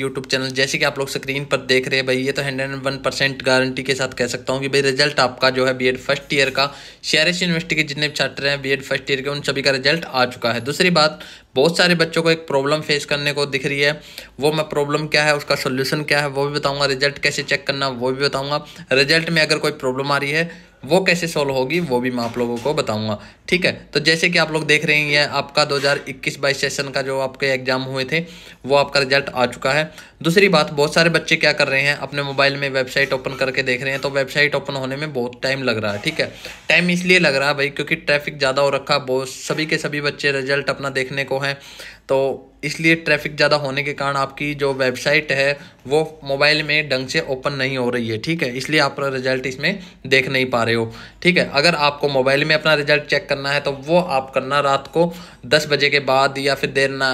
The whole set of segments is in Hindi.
यूट्यूब चैनल जैसे कि आप लोग स्क्रीन पर देख रहे हैं भाई ये तो हंड्रेड वन परसेंट गारंटी के साथ कह सकता हूँ कि भाई रिजल्ट आपका जो है बीएड फर्स्ट ईयर का शेरिश यूनिवर्सिटी के जितने छात्र हैं बीएड फर्स्ट ईयर के उन सभी का रिजल्ट आ चुका है दूसरी बात बहुत सारे बच्चों को एक प्रॉब्लम फेस करने को दिख रही है वो मैं प्रॉब्लम क्या है उसका सोल्यूशन क्या है वो भी बताऊँगा रिजल्ट कैसे चेक करना वो भी बताऊँगा रिजल्ट में अगर कोई प्रॉब्लम आ रही है वो कैसे सॉल्व होगी वो भी मैं आप लोगों को बताऊंगा ठीक है तो जैसे कि आप लोग देख रहे हैं ये आपका 2021 बाईस सेशन का जो आपके एग्जाम हुए थे वो आपका रिजल्ट आ चुका है दूसरी बात बहुत सारे बच्चे क्या कर रहे हैं अपने मोबाइल में वेबसाइट ओपन करके देख रहे हैं तो वेबसाइट ओपन होने में बहुत टाइम लग रहा है ठीक है टाइम इसलिए लग रहा है भाई क्योंकि ट्रैफिक ज़्यादा हो रखा बहुत सभी के सभी बच्चे रिजल्ट अपना देखने को हैं तो इसलिए ट्रैफिक ज़्यादा होने के कारण आपकी जो वेबसाइट है वो मोबाइल में ढंग से ओपन नहीं हो रही है ठीक है इसलिए आप रिजल्ट इसमें देख नहीं पा रहे हो ठीक है अगर आपको मोबाइल में अपना रिजल्ट चेक करना है तो वो आप करना रात को दस बजे के बाद या फिर देर ना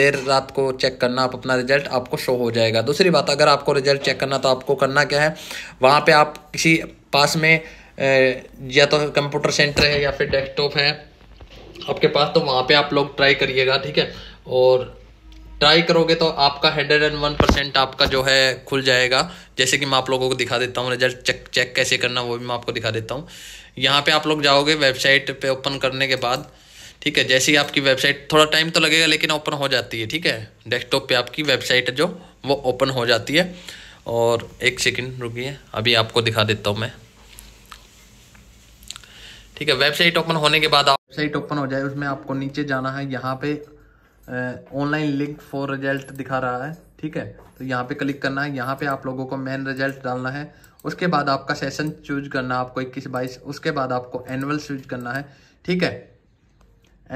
देर रात को चेक करना आप अपना रिजल्ट आपको शो हो जाएगा दूसरी बात अगर आपको रिजल्ट चेक करना तो आपको करना क्या है वहाँ पर आप किसी पास में या तो कंप्यूटर सेंटर है या फिर डेस्कटॉप है आपके पास तो वहाँ पर आप लोग ट्राई करिएगा ठीक है और ट्राई करोगे तो आपका हंड्रेड एंड वन परसेंट आपका जो है खुल जाएगा जैसे कि मैं आप लोगों को दिखा देता हूँ रिजल्ट चेक चेक कैसे करना वो भी मैं आपको दिखा देता हूँ यहाँ पे आप लोग जाओगे वेबसाइट पे ओपन करने के बाद ठीक है जैसे ही आपकी वेबसाइट थोड़ा टाइम तो लगेगा लेकिन ओपन हो जाती है ठीक है डेस्कटॉप पर आपकी वेबसाइट जो वो ओपन हो जाती है और एक सेकेंड रुकिए अभी आपको दिखा देता हूँ मैं ठीक है वेबसाइट ओपन होने के बाद आप वेबसाइट ओपन हो जाए उसमें आपको नीचे जाना है यहाँ पे ऑनलाइन लिंक फॉर रिजल्ट दिखा रहा है ठीक है तो यहाँ पे क्लिक करना है यहाँ पे आप लोगों को मेन रिजल्ट डालना है उसके बाद आपका सेशन चूज करना आपको इक्कीस बाईस उसके बाद आपको एनुअल चूज करना है ठीक है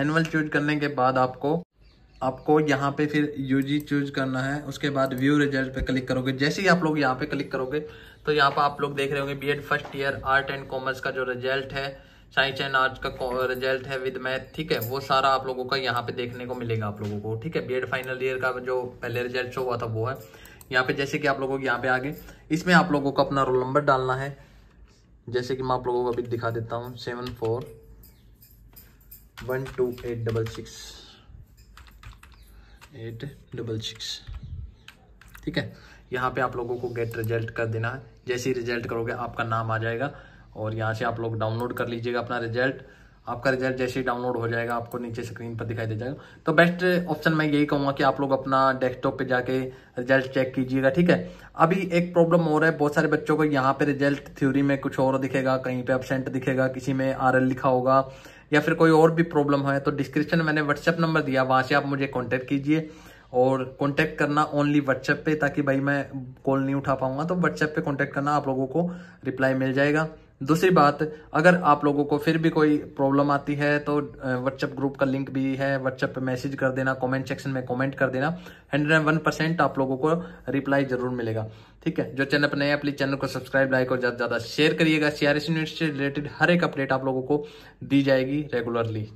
एनुअल चूज करने के बाद आपको आपको यहाँ पे फिर यूजी चूज करना है उसके बाद व्यू रिजल्ट पे क्लिक करोगे जैसे ही आप लोग यहाँ पे क्लिक करोगे तो यहाँ पर आप लोग देख रहे होंगे B Ed first year art and commerce का जो रिजल्ट है साइंस एंड आर्ट्स का रिजल्ट है विद मैथ ठीक है वो सारा आप लोगों का यहाँ पे देखने को मिलेगा आप लोगों को ठीक है बी फाइनल ईयर का जो पहले रिजल्ट शो हुआ था वो है यहाँ पे जैसे कि आप लोगों को यहाँ पे आगे इसमें आप लोगों को अपना रोल नंबर डालना है जैसे कि मैं आप लोगों को अभी दिखा देता हूँ seven four one two eight double six eight double six ठीक है यहाँ पे आप लोगों को गेट रिजल्ट कर देना है जैसे ही रिजल्ट करोगे आपका नाम आ जाएगा और यहाँ से आप लोग डाउनलोड कर लीजिएगा अपना रिजल्ट आपका रिजल्ट जैसे ही डाउनलोड हो जाएगा आपको नीचे स्क्रीन पर दिखाई दे जाएगा तो बेस्ट ऑप्शन मैं यही कहूँगा कि आप लोग अपना डेस्कटॉप पे जाके रिजल्ट चेक कीजिएगा ठीक है अभी एक प्रॉब्लम हो रहा है बहुत सारे बच्चों को यहाँ पे रिजल्ट थ्योरी में कुछ और दिखेगा कहीं पे एबसेंट दिखेगा किसी में आर लिखा होगा या फिर कोई और भी प्रॉब्लम है तो डिस्क्रिप्शन मैंने व्हाट्सएप नंबर दिया वहाँ से आप मुझे कॉन्टैक्ट कीजिए और कॉन्टैक्ट करना ओनली व्हाट्सएप पे ताकि भाई मैं कॉल नहीं उठा पाऊंगा तो व्हाट्सएप पे कॉन्टैक्ट करना आप लोगों को रिप्लाई मिल जाएगा दूसरी बात अगर आप लोगों को फिर भी कोई प्रॉब्लम आती है तो व्हाट्सएप ग्रुप का लिंक भी है व्हाट्सएप पे मैसेज कर देना कमेंट सेक्शन में कमेंट कर देना हंड्रेड एंड वन परसेंट आप लोगों को रिप्लाई जरूर मिलेगा ठीक है जो चैनल पर नए प्लीज चैनल को सब्सक्राइब लाइक और ज़्यादा ज़्यादा शेयर करिएगा सीआरएस यूनिवर्सिटी से रिलेटेड हर एक अपडेट आप लोगों को दी जाएगी रेगुलरली